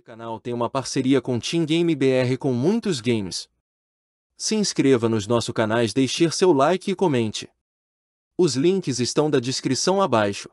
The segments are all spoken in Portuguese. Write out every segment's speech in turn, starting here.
Este canal tem uma parceria com Team Game BR com muitos games. Se inscreva nos nossos canais, deixe seu like e comente. Os links estão da descrição abaixo.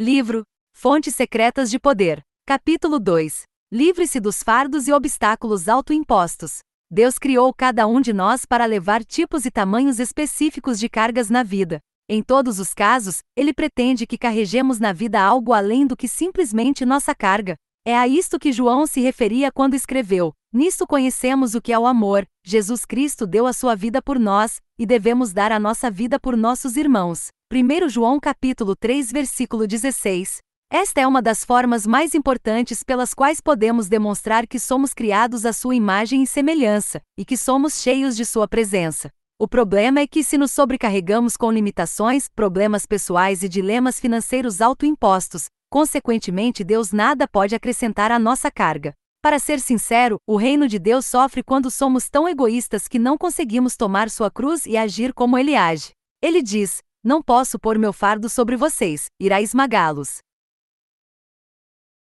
Livro Fontes Secretas de Poder, Capítulo 2. Livre-se dos fardos e obstáculos autoimpostos. Deus criou cada um de nós para levar tipos e tamanhos específicos de cargas na vida. Em todos os casos, ele pretende que carregemos na vida algo além do que simplesmente nossa carga, é a isto que João se referia quando escreveu: Nisto conhecemos o que é o amor, Jesus Cristo deu a sua vida por nós, e devemos dar a nossa vida por nossos irmãos. 1 João capítulo 3, versículo 16. Esta é uma das formas mais importantes pelas quais podemos demonstrar que somos criados à sua imagem e semelhança, e que somos cheios de sua presença. O problema é que, se nos sobrecarregamos com limitações, problemas pessoais e dilemas financeiros autoimpostos, Consequentemente, Deus nada pode acrescentar à nossa carga. Para ser sincero, o reino de Deus sofre quando somos tão egoístas que não conseguimos tomar sua cruz e agir como ele age. Ele diz: Não posso pôr meu fardo sobre vocês, irá esmagá-los.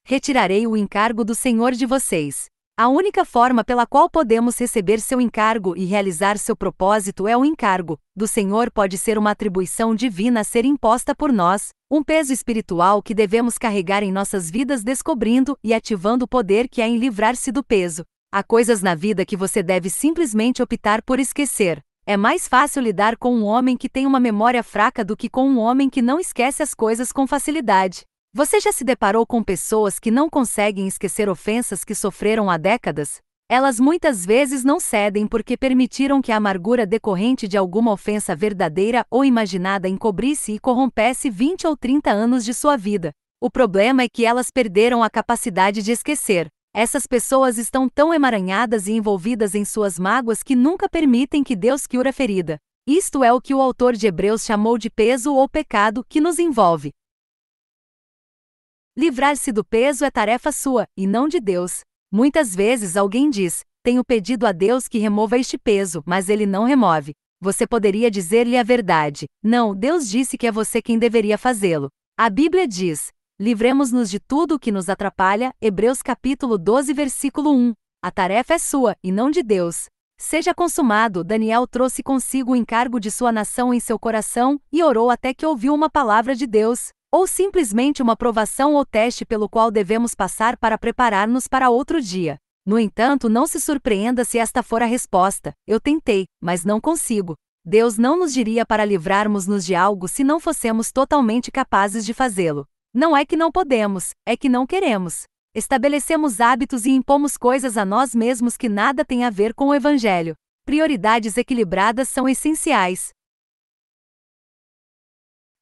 Retirarei o encargo do Senhor de vocês. A única forma pela qual podemos receber seu encargo e realizar seu propósito é o encargo do Senhor pode ser uma atribuição divina a ser imposta por nós, um peso espiritual que devemos carregar em nossas vidas descobrindo e ativando o poder que há em livrar-se do peso. Há coisas na vida que você deve simplesmente optar por esquecer. É mais fácil lidar com um homem que tem uma memória fraca do que com um homem que não esquece as coisas com facilidade. Você já se deparou com pessoas que não conseguem esquecer ofensas que sofreram há décadas? Elas muitas vezes não cedem porque permitiram que a amargura decorrente de alguma ofensa verdadeira ou imaginada encobrisse e corrompesse 20 ou 30 anos de sua vida. O problema é que elas perderam a capacidade de esquecer. Essas pessoas estão tão emaranhadas e envolvidas em suas mágoas que nunca permitem que Deus cure a ferida. Isto é o que o autor de Hebreus chamou de peso ou pecado que nos envolve. Livrar-se do peso é tarefa sua, e não de Deus. Muitas vezes alguém diz: Tenho pedido a Deus que remova este peso, mas ele não remove. Você poderia dizer-lhe a verdade: Não, Deus disse que é você quem deveria fazê-lo. A Bíblia diz: Livremos-nos de tudo o que nos atrapalha. Hebreus capítulo 12, versículo 1. A tarefa é sua, e não de Deus. Seja consumado, Daniel trouxe consigo o encargo de sua nação em seu coração e orou até que ouviu uma palavra de Deus ou simplesmente uma provação ou teste pelo qual devemos passar para preparar-nos para outro dia. No entanto, não se surpreenda se esta for a resposta: eu tentei, mas não consigo. Deus não nos diria para livrarmos-nos de algo se não fossemos totalmente capazes de fazê-lo. Não é que não podemos, é que não queremos. Estabelecemos hábitos e impomos coisas a nós mesmos que nada tem a ver com o Evangelho. Prioridades equilibradas são essenciais.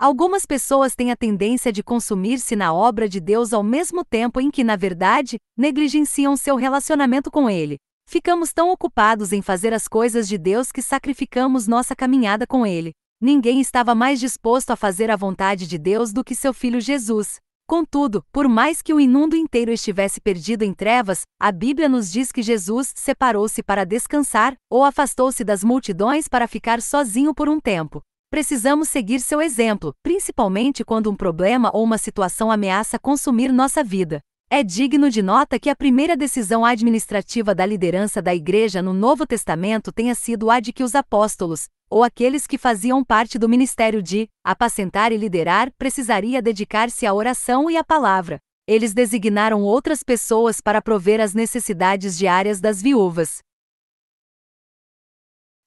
Algumas pessoas têm a tendência de consumir-se na obra de Deus ao mesmo tempo em que, na verdade, negligenciam seu relacionamento com Ele. Ficamos tão ocupados em fazer as coisas de Deus que sacrificamos nossa caminhada com Ele. Ninguém estava mais disposto a fazer a vontade de Deus do que seu filho Jesus. Contudo, por mais que o inundo inteiro estivesse perdido em trevas, a Bíblia nos diz que Jesus separou-se para descansar, ou afastou-se das multidões para ficar sozinho por um tempo. Precisamos seguir seu exemplo, principalmente quando um problema ou uma situação ameaça consumir nossa vida. É digno de nota que a primeira decisão administrativa da liderança da Igreja no Novo Testamento tenha sido a de que os apóstolos, ou aqueles que faziam parte do ministério de apacentar e liderar, precisaria dedicar-se à oração e à palavra. Eles designaram outras pessoas para prover as necessidades diárias das viúvas.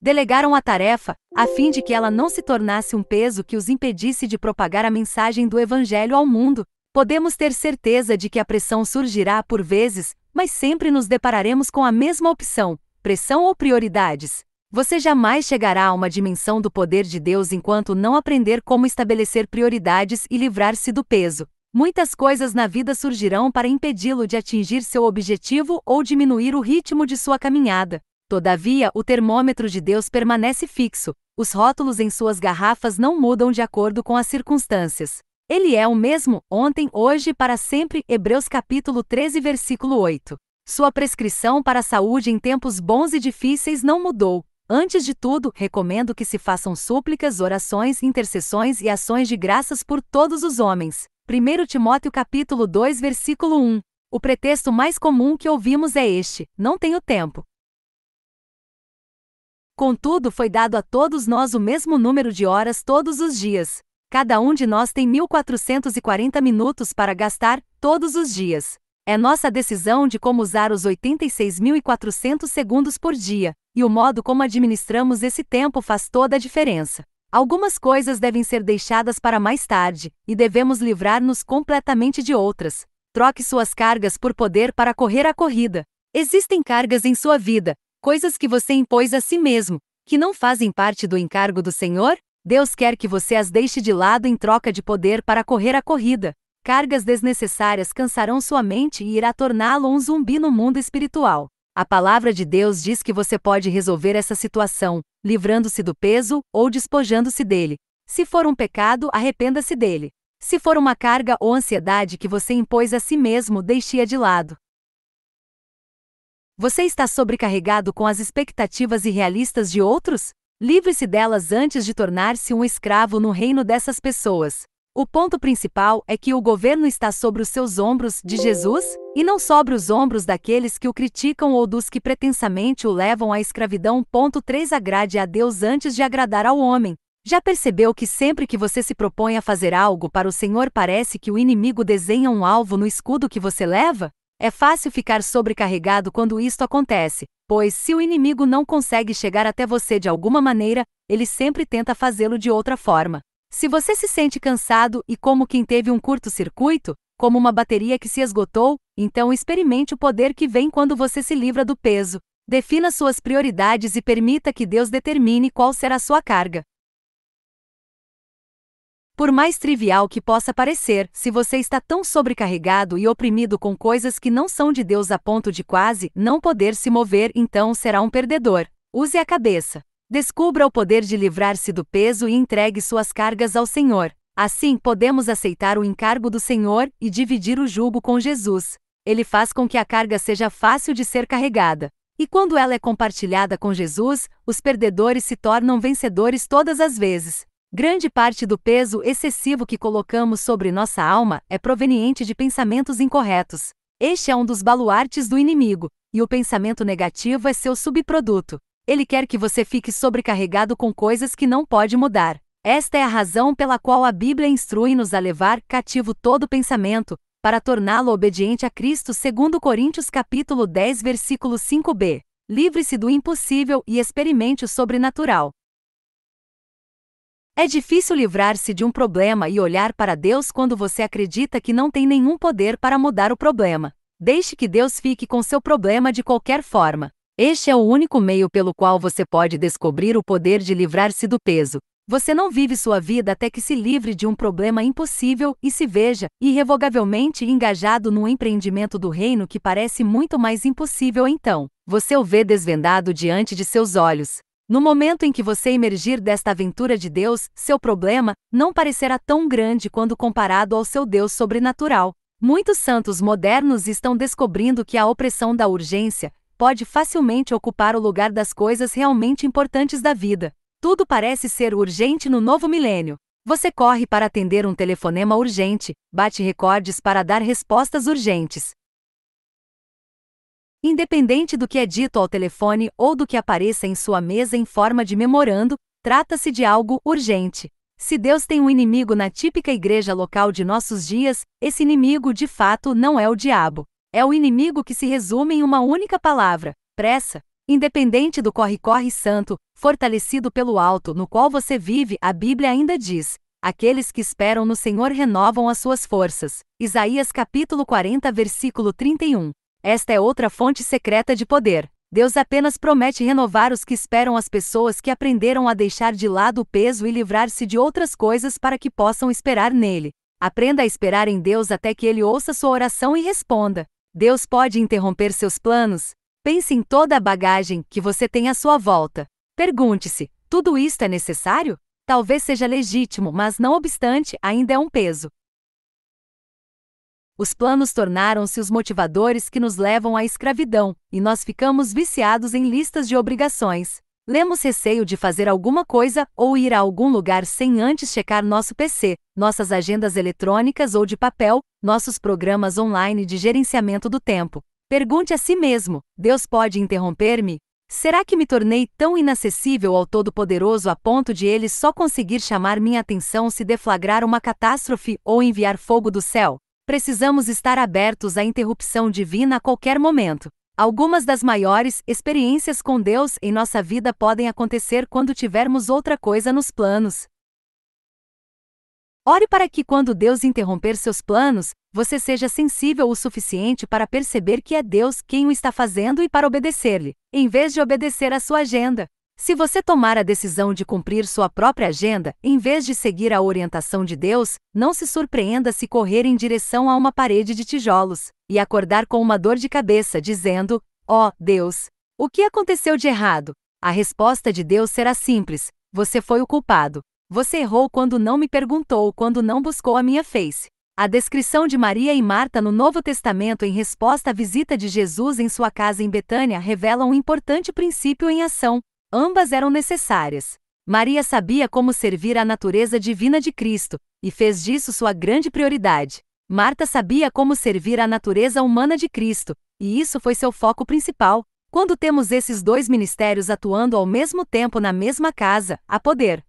Delegaram a tarefa, a fim de que ela não se tornasse um peso que os impedisse de propagar a mensagem do Evangelho ao mundo. Podemos ter certeza de que a pressão surgirá por vezes, mas sempre nos depararemos com a mesma opção: pressão ou prioridades. Você jamais chegará a uma dimensão do poder de Deus enquanto não aprender como estabelecer prioridades e livrar-se do peso. Muitas coisas na vida surgirão para impedi-lo de atingir seu objetivo ou diminuir o ritmo de sua caminhada. Todavia, o termômetro de Deus permanece fixo, os rótulos em suas garrafas não mudam de acordo com as circunstâncias. Ele é o mesmo, ontem, hoje e para sempre, Hebreus capítulo 13, versículo 8. Sua prescrição para a saúde em tempos bons e difíceis não mudou. Antes de tudo, recomendo que se façam súplicas, orações, intercessões e ações de graças por todos os homens. 1 Timóteo capítulo 2, versículo 1. O pretexto mais comum que ouvimos é este: não tenho tempo. Contudo, foi dado a todos nós o mesmo número de horas todos os dias. Cada um de nós tem 1440 minutos para gastar, todos os dias. É nossa decisão de como usar os 86.400 segundos por dia, e o modo como administramos esse tempo faz toda a diferença. Algumas coisas devem ser deixadas para mais tarde, e devemos livrar-nos completamente de outras. Troque suas cargas por poder para correr a corrida. Existem cargas em sua vida, coisas que você impôs a si mesmo, que não fazem parte do encargo do Senhor? Deus quer que você as deixe de lado em troca de poder para correr a corrida. Cargas desnecessárias cansarão sua mente e irá torná-lo um zumbi no mundo espiritual. A palavra de Deus diz que você pode resolver essa situação, livrando-se do peso ou despojando-se dele. Se for um pecado, arrependa-se dele. Se for uma carga ou ansiedade que você impôs a si mesmo, deixe-a de lado. Você está sobrecarregado com as expectativas irrealistas de outros? Livre-se delas antes de tornar-se um escravo no reino dessas pessoas. O ponto principal é que o governo está sobre os seus ombros, de Jesus, e não sobre os ombros daqueles que o criticam ou dos que pretensamente o levam à escravidão. Ponto 3 Agrade a Deus antes de agradar ao homem. Já percebeu que sempre que você se propõe a fazer algo para o Senhor parece que o inimigo desenha um alvo no escudo que você leva? É fácil ficar sobrecarregado quando isto acontece, pois se o inimigo não consegue chegar até você de alguma maneira, ele sempre tenta fazê-lo de outra forma. Se você se sente cansado e como quem teve um curto-circuito, como uma bateria que se esgotou, então experimente o poder que vem quando você se livra do peso. Defina suas prioridades e permita que Deus determine qual será sua carga. Por mais trivial que possa parecer, se você está tão sobrecarregado e oprimido com coisas que não são de Deus a ponto de quase não poder se mover, então será um perdedor. Use a cabeça. Descubra o poder de livrar-se do peso e entregue suas cargas ao Senhor. Assim, podemos aceitar o encargo do Senhor e dividir o jugo com Jesus. Ele faz com que a carga seja fácil de ser carregada. E quando ela é compartilhada com Jesus, os perdedores se tornam vencedores todas as vezes. Grande parte do peso excessivo que colocamos sobre nossa alma é proveniente de pensamentos incorretos. Este é um dos baluartes do inimigo, e o pensamento negativo é seu subproduto. Ele quer que você fique sobrecarregado com coisas que não pode mudar. Esta é a razão pela qual a Bíblia instrui-nos a levar cativo todo pensamento, para torná-lo obediente a Cristo, segundo Coríntios capítulo 10, versículo 5b. Livre-se do impossível e experimente o sobrenatural. É difícil livrar-se de um problema e olhar para Deus quando você acredita que não tem nenhum poder para mudar o problema. Deixe que Deus fique com seu problema de qualquer forma. Este é o único meio pelo qual você pode descobrir o poder de livrar-se do peso. Você não vive sua vida até que se livre de um problema impossível e se veja, irrevogavelmente engajado no empreendimento do reino que parece muito mais impossível então. Você o vê desvendado diante de seus olhos, no momento em que você emergir desta aventura de Deus, seu problema não parecerá tão grande quando comparado ao seu Deus sobrenatural. Muitos santos modernos estão descobrindo que a opressão da urgência pode facilmente ocupar o lugar das coisas realmente importantes da vida. Tudo parece ser urgente no novo milênio. Você corre para atender um telefonema urgente, bate recordes para dar respostas urgentes, Independente do que é dito ao telefone ou do que apareça em sua mesa em forma de memorando, trata-se de algo urgente. Se Deus tem um inimigo na típica igreja local de nossos dias, esse inimigo de fato não é o diabo. É o inimigo que se resume em uma única palavra: pressa. Independente do corre-corre santo, fortalecido pelo alto no qual você vive, a Bíblia ainda diz: Aqueles que esperam no Senhor renovam as suas forças. Isaías capítulo 40, versículo 31. Esta é outra fonte secreta de poder. Deus apenas promete renovar os que esperam as pessoas que aprenderam a deixar de lado o peso e livrar-se de outras coisas para que possam esperar nele. Aprenda a esperar em Deus até que ele ouça sua oração e responda. Deus pode interromper seus planos. Pense em toda a bagagem que você tem à sua volta. Pergunte-se: tudo isto é necessário? Talvez seja legítimo, mas não obstante, ainda é um peso. Os planos tornaram-se os motivadores que nos levam à escravidão, e nós ficamos viciados em listas de obrigações. Lemos receio de fazer alguma coisa ou ir a algum lugar sem antes checar nosso PC, nossas agendas eletrônicas ou de papel, nossos programas online de gerenciamento do tempo. Pergunte a si mesmo: Deus pode interromper-me? Será que me tornei tão inacessível ao Todo-Poderoso a ponto de ele só conseguir chamar minha atenção se deflagrar uma catástrofe ou enviar fogo do céu? precisamos estar abertos à interrupção divina a qualquer momento. Algumas das maiores experiências com Deus em nossa vida podem acontecer quando tivermos outra coisa nos planos. Ore para que, quando Deus interromper seus planos, você seja sensível o suficiente para perceber que é Deus quem o está fazendo e para obedecer-lhe, em vez de obedecer à sua agenda. Se você tomar a decisão de cumprir sua própria agenda, em vez de seguir a orientação de Deus, não se surpreenda se correr em direção a uma parede de tijolos e acordar com uma dor de cabeça, dizendo: Ó oh, Deus, o que aconteceu de errado? A resposta de Deus será simples: Você foi o culpado. Você errou quando não me perguntou, quando não buscou a minha face. A descrição de Maria e Marta no Novo Testamento em resposta à visita de Jesus em sua casa em Betânia revela um importante princípio em ação Ambas eram necessárias. Maria sabia como servir à natureza divina de Cristo e fez disso sua grande prioridade. Marta sabia como servir à natureza humana de Cristo, e isso foi seu foco principal. Quando temos esses dois ministérios atuando ao mesmo tempo na mesma casa, há poder.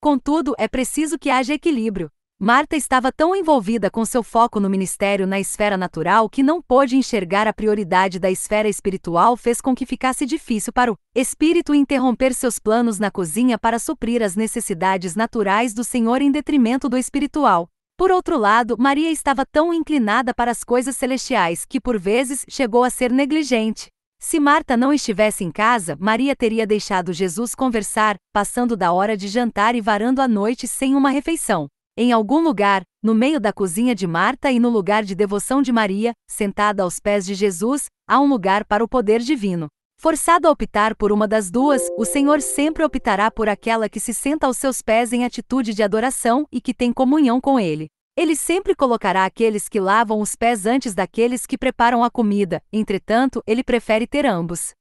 Contudo, é preciso que haja equilíbrio. Marta estava tão envolvida com seu foco no ministério na esfera natural que não pôde enxergar a prioridade da esfera espiritual fez com que ficasse difícil para o espírito interromper seus planos na cozinha para suprir as necessidades naturais do Senhor em detrimento do espiritual. Por outro lado, Maria estava tão inclinada para as coisas celestiais que por vezes chegou a ser negligente. Se Marta não estivesse em casa, Maria teria deixado Jesus conversar, passando da hora de jantar e varando a noite sem uma refeição. Em algum lugar, no meio da cozinha de Marta e no lugar de devoção de Maria, sentada aos pés de Jesus, há um lugar para o poder divino. Forçado a optar por uma das duas, o Senhor sempre optará por aquela que se senta aos seus pés em atitude de adoração e que tem comunhão com Ele. Ele sempre colocará aqueles que lavam os pés antes daqueles que preparam a comida, entretanto, ele prefere ter ambos.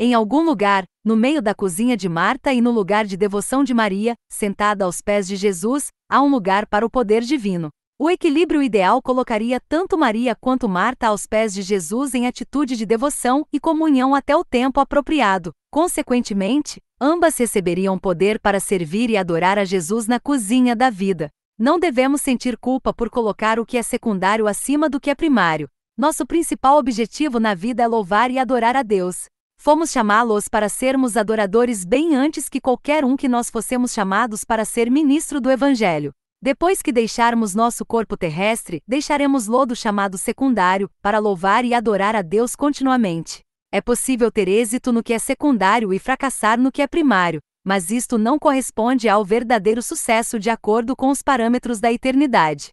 Em algum lugar, no meio da cozinha de Marta e no lugar de devoção de Maria, sentada aos pés de Jesus, há um lugar para o poder divino. O equilíbrio ideal colocaria tanto Maria quanto Marta aos pés de Jesus em atitude de devoção e comunhão até o tempo apropriado. Consequentemente, ambas receberiam poder para servir e adorar a Jesus na cozinha da vida. Não devemos sentir culpa por colocar o que é secundário acima do que é primário. Nosso principal objetivo na vida é louvar e adorar a Deus. Fomos chamá-los para sermos adoradores bem antes que qualquer um que nós fossemos chamados para ser ministro do Evangelho. Depois que deixarmos nosso corpo terrestre, deixaremos lodo chamado secundário, para louvar e adorar a Deus continuamente. É possível ter êxito no que é secundário e fracassar no que é primário, mas isto não corresponde ao verdadeiro sucesso de acordo com os parâmetros da eternidade.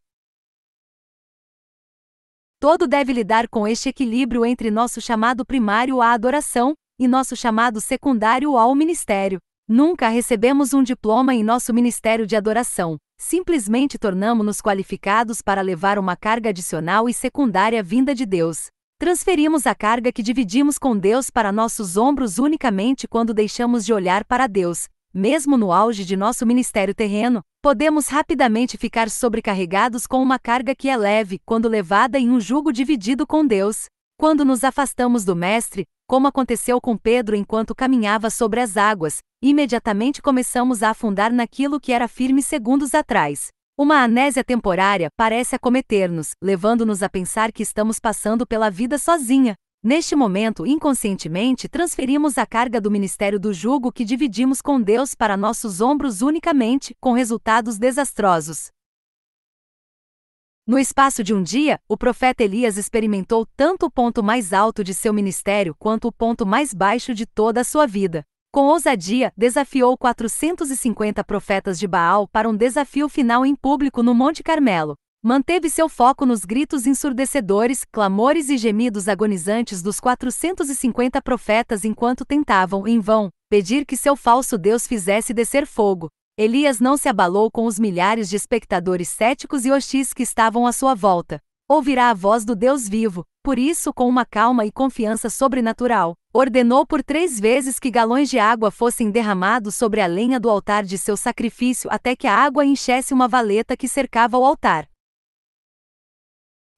Todo deve lidar com este equilíbrio entre nosso chamado primário à adoração e nosso chamado secundário ao ministério. Nunca recebemos um diploma em nosso ministério de adoração. Simplesmente tornamos-nos qualificados para levar uma carga adicional e secundária vinda de Deus. Transferimos a carga que dividimos com Deus para nossos ombros unicamente quando deixamos de olhar para Deus, mesmo no auge de nosso ministério terreno, podemos rapidamente ficar sobrecarregados com uma carga que é leve quando levada em um jugo dividido com Deus. Quando nos afastamos do Mestre, como aconteceu com Pedro enquanto caminhava sobre as águas, imediatamente começamos a afundar naquilo que era firme segundos atrás. Uma anésia temporária parece acometer-nos, levando-nos a pensar que estamos passando pela vida sozinha, Neste momento, inconscientemente, transferimos a carga do ministério do jugo que dividimos com Deus para nossos ombros unicamente, com resultados desastrosos. No espaço de um dia, o profeta Elias experimentou tanto o ponto mais alto de seu ministério quanto o ponto mais baixo de toda a sua vida. Com ousadia, desafiou 450 profetas de Baal para um desafio final em público no Monte Carmelo. Manteve seu foco nos gritos ensurdecedores, clamores e gemidos agonizantes dos 450 profetas enquanto tentavam, em vão, pedir que seu falso Deus fizesse descer fogo. Elias não se abalou com os milhares de espectadores céticos e hostis que estavam à sua volta. Ouvirá a voz do Deus vivo, por isso, com uma calma e confiança sobrenatural, ordenou por três vezes que galões de água fossem derramados sobre a lenha do altar de seu sacrifício até que a água enchesse uma valeta que cercava o altar.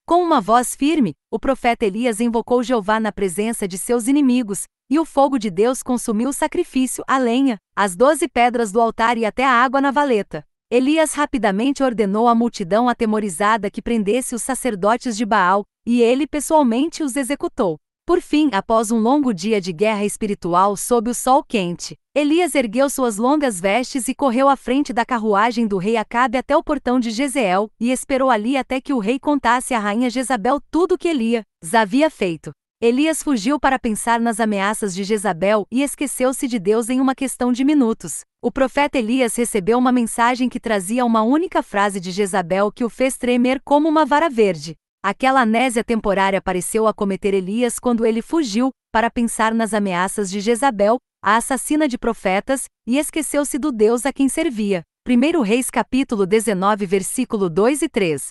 Com uma voz firme, o profeta Elias invocou Jeová na presença de seus inimigos, e o fogo de Deus consumiu o sacrifício, a lenha, as doze pedras do altar e até a água na valeta. Elias rapidamente ordenou à multidão atemorizada que prendesse os sacerdotes de Baal, e ele pessoalmente os executou. Por fim, após um longo dia de guerra espiritual sob o sol quente, Elias ergueu suas longas vestes e correu à frente da carruagem do rei Acabe até o portão de Jezeel, e esperou ali até que o rei contasse à rainha Jezabel tudo o que Elias havia feito. Elias fugiu para pensar nas ameaças de Jezabel e esqueceu-se de Deus em uma questão de minutos. O profeta Elias recebeu uma mensagem que trazia uma única frase de Jezabel que o fez tremer como uma vara verde. Aquela anésia temporária pareceu acometer Elias quando ele fugiu para pensar nas ameaças de Jezabel, a assassina de profetas, e esqueceu-se do Deus a quem servia. 1 Reis capítulo 19 versículo 2 e 3.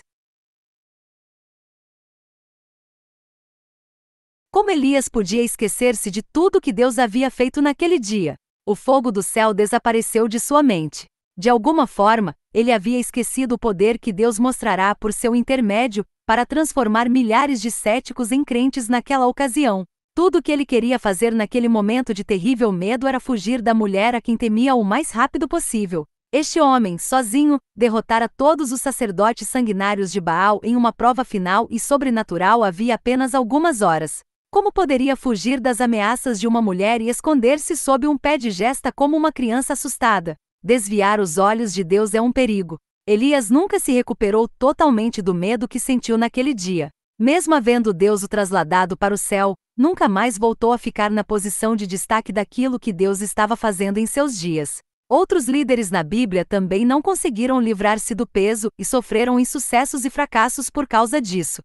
Como Elias podia esquecer-se de tudo que Deus havia feito naquele dia? O fogo do céu desapareceu de sua mente. De alguma forma, ele havia esquecido o poder que Deus mostrará por seu intermédio, para transformar milhares de céticos em crentes naquela ocasião. Tudo o que ele queria fazer naquele momento de terrível medo era fugir da mulher a quem temia o mais rápido possível. Este homem, sozinho, derrotara todos os sacerdotes sanguinários de Baal em uma prova final e sobrenatural havia apenas algumas horas. Como poderia fugir das ameaças de uma mulher e esconder-se sob um pé de gesta como uma criança assustada? Desviar os olhos de Deus é um perigo. Elias nunca se recuperou totalmente do medo que sentiu naquele dia. Mesmo havendo Deus o trasladado para o céu, nunca mais voltou a ficar na posição de destaque daquilo que Deus estava fazendo em seus dias. Outros líderes na Bíblia também não conseguiram livrar-se do peso e sofreram insucessos e fracassos por causa disso.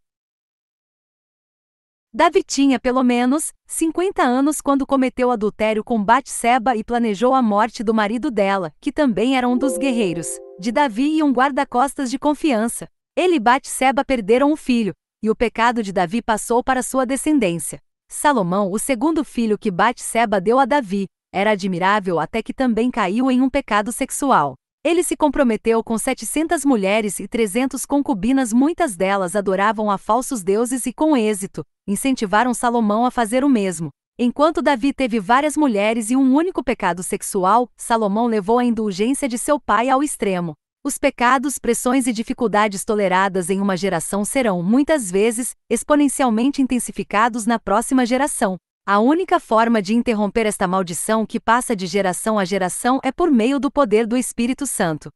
Davi tinha pelo menos 50 anos quando cometeu adultério com Batseba e planejou a morte do marido dela, que também era um dos guerreiros, de Davi e um guarda-costas de confiança. Ele e Batseba perderam um filho, e o pecado de Davi passou para sua descendência. Salomão, o segundo filho que Batseba deu a Davi, era admirável até que também caiu em um pecado sexual. Ele se comprometeu com 700 mulheres e 300 concubinas, muitas delas adoravam a falsos deuses e, com êxito, incentivaram Salomão a fazer o mesmo. Enquanto Davi teve várias mulheres e um único pecado sexual, Salomão levou a indulgência de seu pai ao extremo. Os pecados, pressões e dificuldades toleradas em uma geração serão, muitas vezes, exponencialmente intensificados na próxima geração. A única forma de interromper esta maldição que passa de geração a geração é por meio do poder do Espírito Santo.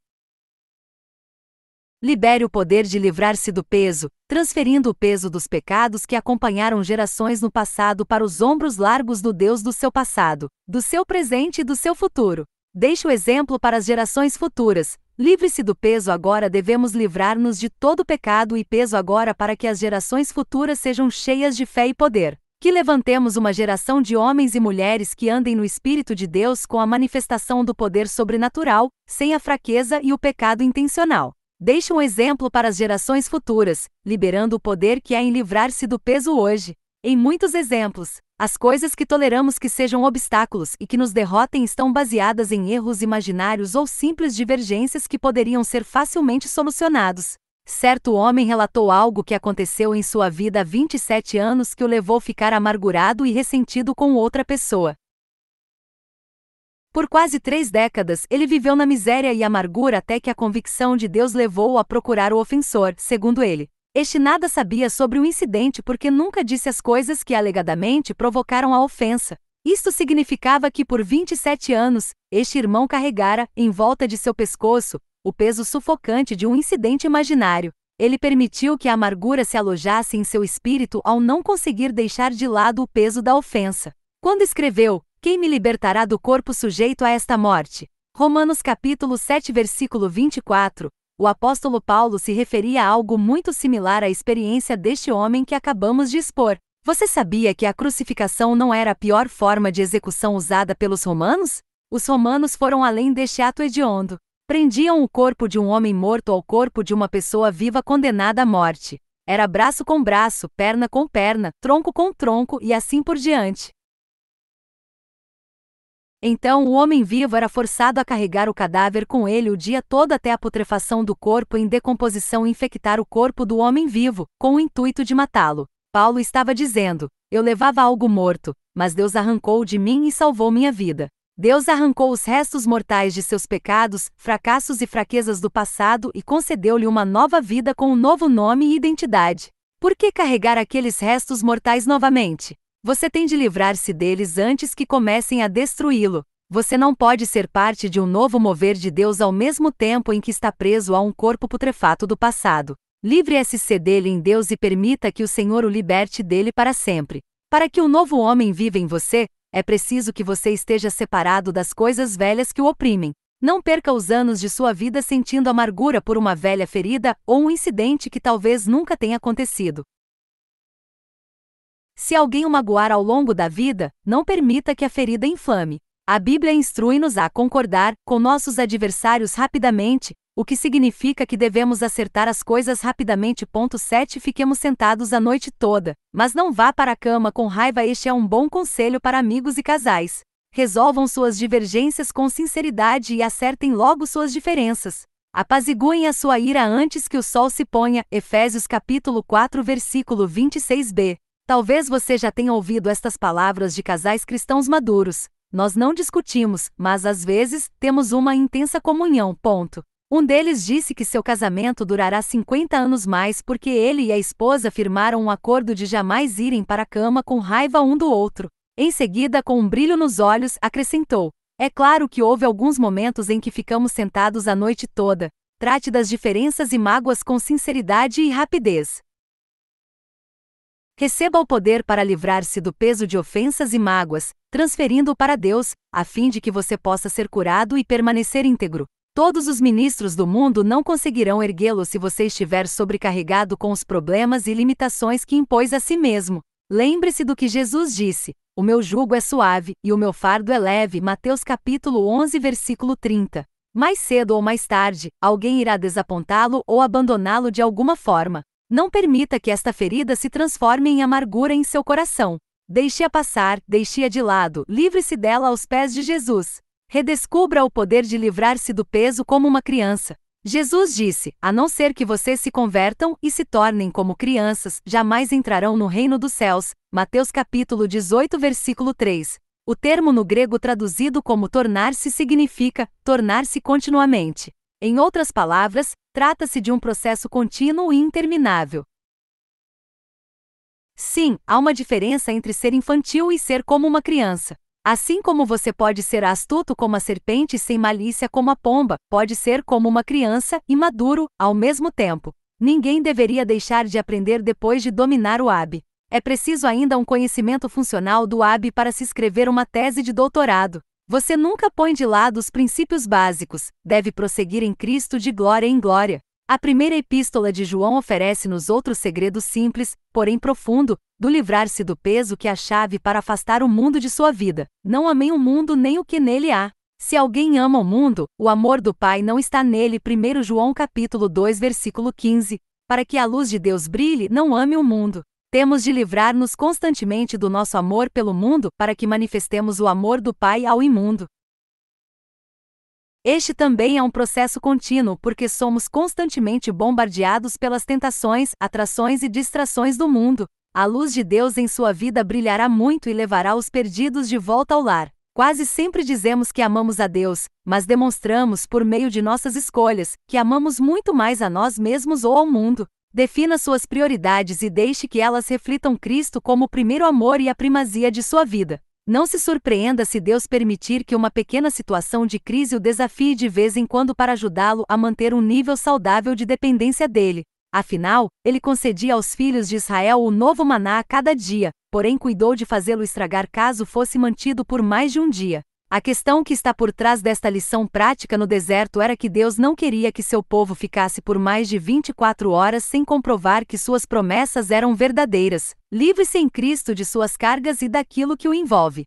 Libere o poder de livrar-se do peso, transferindo o peso dos pecados que acompanharam gerações no passado para os ombros largos do Deus do seu passado, do seu presente e do seu futuro. Deixe o exemplo para as gerações futuras. Livre-se do peso agora, devemos livrar-nos de todo pecado e peso agora para que as gerações futuras sejam cheias de fé e poder. Que levantemos uma geração de homens e mulheres que andem no Espírito de Deus com a manifestação do poder sobrenatural, sem a fraqueza e o pecado intencional. Deixe um exemplo para as gerações futuras, liberando o poder que há em livrar-se do peso hoje. Em muitos exemplos, as coisas que toleramos que sejam obstáculos e que nos derrotem estão baseadas em erros imaginários ou simples divergências que poderiam ser facilmente solucionados. Certo homem relatou algo que aconteceu em sua vida há 27 anos que o levou a ficar amargurado e ressentido com outra pessoa. Por quase três décadas, ele viveu na miséria e amargura até que a convicção de Deus levou-o a procurar o ofensor, segundo ele. Este nada sabia sobre o incidente porque nunca disse as coisas que alegadamente provocaram a ofensa. Isto significava que por 27 anos, este irmão carregara, em volta de seu pescoço, o peso sufocante de um incidente imaginário. Ele permitiu que a amargura se alojasse em seu espírito ao não conseguir deixar de lado o peso da ofensa. Quando escreveu: Quem me libertará do corpo sujeito a esta morte? Romanos capítulo 7, versículo 24. O apóstolo Paulo se referia a algo muito similar à experiência deste homem que acabamos de expor. Você sabia que a crucificação não era a pior forma de execução usada pelos romanos? Os romanos foram além deste ato hediondo. Prendiam o corpo de um homem morto ao corpo de uma pessoa viva condenada à morte. Era braço com braço, perna com perna, tronco com tronco e assim por diante. Então o homem vivo era forçado a carregar o cadáver com ele o dia todo até a putrefação do corpo em decomposição infectar o corpo do homem vivo, com o intuito de matá-lo. Paulo estava dizendo: Eu levava algo morto, mas Deus arrancou de mim e salvou minha vida. Deus arrancou os restos mortais de seus pecados, fracassos e fraquezas do passado e concedeu-lhe uma nova vida com um novo nome e identidade. Por que carregar aqueles restos mortais novamente? Você tem de livrar-se deles antes que comecem a destruí-lo. Você não pode ser parte de um novo mover de Deus ao mesmo tempo em que está preso a um corpo putrefato do passado. Livre-se dele em Deus e permita que o Senhor o liberte dele para sempre. Para que o um novo homem viva em você, é preciso que você esteja separado das coisas velhas que o oprimem. Não perca os anos de sua vida sentindo amargura por uma velha ferida ou um incidente que talvez nunca tenha acontecido. Se alguém o magoar ao longo da vida, não permita que a ferida inflame. A Bíblia instrui-nos a concordar com nossos adversários rapidamente, o que significa que devemos acertar as coisas rapidamente. Ponto 7 Fiquemos sentados a noite toda, mas não vá para a cama com raiva. Este é um bom conselho para amigos e casais. Resolvam suas divergências com sinceridade e acertem logo suas diferenças. Apaziguem a sua ira antes que o sol se ponha. Efésios capítulo 4, versículo 26b. Talvez você já tenha ouvido estas palavras de casais cristãos maduros. Nós não discutimos, mas às vezes temos uma intensa comunhão. Ponto. Um deles disse que seu casamento durará 50 anos mais porque ele e a esposa firmaram um acordo de jamais irem para a cama com raiva um do outro. Em seguida, com um brilho nos olhos, acrescentou: É claro que houve alguns momentos em que ficamos sentados a noite toda. Trate das diferenças e mágoas com sinceridade e rapidez. Receba o poder para livrar-se do peso de ofensas e mágoas, transferindo-o para Deus, a fim de que você possa ser curado e permanecer íntegro. Todos os ministros do mundo não conseguirão erguê-lo se você estiver sobrecarregado com os problemas e limitações que impôs a si mesmo. Lembre-se do que Jesus disse: O meu jugo é suave e o meu fardo é leve. Mateus capítulo 11, versículo 30. Mais cedo ou mais tarde, alguém irá desapontá-lo ou abandoná-lo de alguma forma. Não permita que esta ferida se transforme em amargura em seu coração. Deixe-a passar, deixe-a de lado, livre-se dela aos pés de Jesus. Redescubra o poder de livrar-se do peso como uma criança. Jesus disse: A não ser que vocês se convertam e se tornem como crianças, jamais entrarão no reino dos céus. Mateus capítulo 18, versículo 3. O termo no grego traduzido como tornar-se significa tornar-se continuamente. Em outras palavras, trata-se de um processo contínuo e interminável. Sim, há uma diferença entre ser infantil e ser como uma criança. Assim como você pode ser astuto como a serpente e sem malícia como a pomba, pode ser como uma criança e maduro ao mesmo tempo. Ninguém deveria deixar de aprender depois de dominar o AB. É preciso ainda um conhecimento funcional do AB para se escrever uma tese de doutorado. Você nunca põe de lado os princípios básicos, deve prosseguir em Cristo de glória em glória. A primeira epístola de João oferece-nos outro segredo simples, porém profundo, do livrar-se do peso que é a chave para afastar o mundo de sua vida. Não amem o mundo nem o que nele há. Se alguém ama o mundo, o amor do Pai não está nele. 1 João capítulo 2, versículo 15. Para que a luz de Deus brilhe, não ame o mundo. Temos de livrar-nos constantemente do nosso amor pelo mundo para que manifestemos o amor do Pai ao imundo. Este também é um processo contínuo porque somos constantemente bombardeados pelas tentações, atrações e distrações do mundo. A luz de Deus em sua vida brilhará muito e levará os perdidos de volta ao lar. Quase sempre dizemos que amamos a Deus, mas demonstramos, por meio de nossas escolhas, que amamos muito mais a nós mesmos ou ao mundo. Defina suas prioridades e deixe que elas reflitam Cristo como o primeiro amor e a primazia de sua vida. Não se surpreenda se Deus permitir que uma pequena situação de crise o desafie de vez em quando para ajudá-lo a manter um nível saudável de dependência dele. Afinal, ele concedia aos filhos de Israel o novo maná a cada dia, porém cuidou de fazê-lo estragar caso fosse mantido por mais de um dia. A questão que está por trás desta lição prática no deserto era que Deus não queria que seu povo ficasse por mais de 24 horas sem comprovar que suas promessas eram verdadeiras. Livre-se em Cristo de suas cargas e daquilo que o envolve.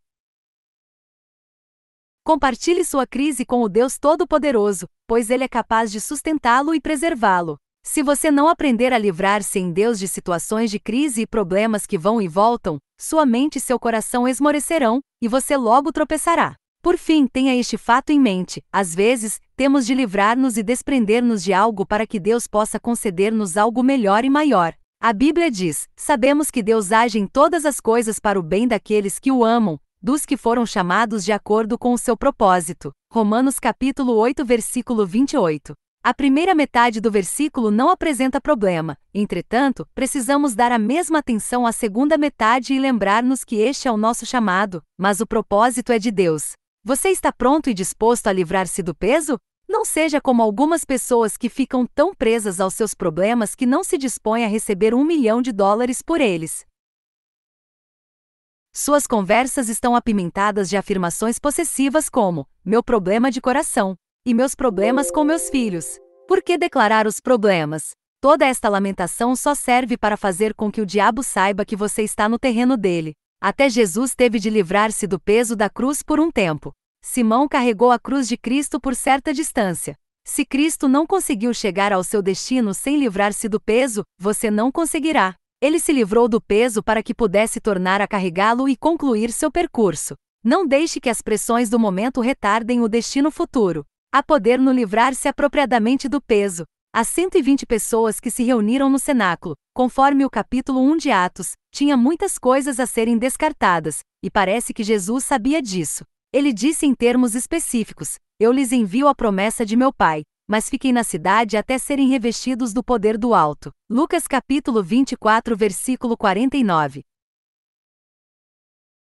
Compartilhe sua crise com o Deus Todo-Poderoso, pois Ele é capaz de sustentá-lo e preservá-lo. Se você não aprender a livrar-se em Deus de situações de crise e problemas que vão e voltam, sua mente e seu coração esmorecerão, e você logo tropeçará. Por fim, tenha este fato em mente: às vezes, temos de livrar-nos e desprender-nos de algo para que Deus possa conceder-nos algo melhor e maior. A Bíblia diz: Sabemos que Deus age em todas as coisas para o bem daqueles que o amam, dos que foram chamados de acordo com o seu propósito. Romanos capítulo 8, versículo 28. A primeira metade do versículo não apresenta problema, entretanto, precisamos dar a mesma atenção à segunda metade e lembrar-nos que este é o nosso chamado, mas o propósito é de Deus. Você está pronto e disposto a livrar-se do peso? Não seja como algumas pessoas que ficam tão presas aos seus problemas que não se dispõem a receber um milhão de dólares por eles. Suas conversas estão apimentadas de afirmações possessivas como: meu problema de coração e meus problemas com meus filhos. Por que declarar os problemas? Toda esta lamentação só serve para fazer com que o diabo saiba que você está no terreno dele. Até Jesus teve de livrar-se do peso da cruz por um tempo. Simão carregou a cruz de Cristo por certa distância. Se Cristo não conseguiu chegar ao seu destino sem livrar-se do peso, você não conseguirá. Ele se livrou do peso para que pudesse tornar a carregá-lo e concluir seu percurso. Não deixe que as pressões do momento retardem o destino futuro. Há poder no livrar-se apropriadamente do peso. As 120 pessoas que se reuniram no cenáculo, conforme o capítulo 1 de Atos, tinha muitas coisas a serem descartadas, e parece que Jesus sabia disso. Ele disse em termos específicos: Eu lhes envio a promessa de meu Pai, mas fiquem na cidade até serem revestidos do poder do alto. Lucas capítulo 24, versículo 49.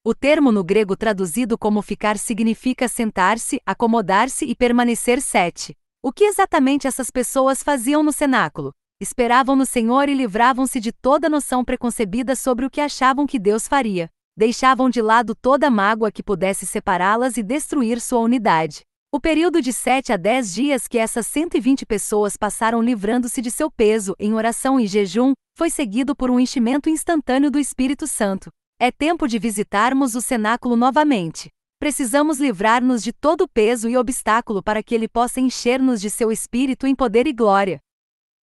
O termo no grego traduzido como ficar significa sentar-se, acomodar-se e permanecer sete. O que exatamente essas pessoas faziam no cenáculo? Esperavam no Senhor e livravam-se de toda noção preconcebida sobre o que achavam que Deus faria. Deixavam de lado toda mágoa que pudesse separá-las e destruir sua unidade. O período de 7 a 10 dias que essas 120 pessoas passaram livrando-se de seu peso em oração e jejum foi seguido por um enchimento instantâneo do Espírito Santo. É tempo de visitarmos o cenáculo novamente. Precisamos livrar-nos de todo peso e obstáculo para que ele possa encher-nos de seu espírito em poder e glória.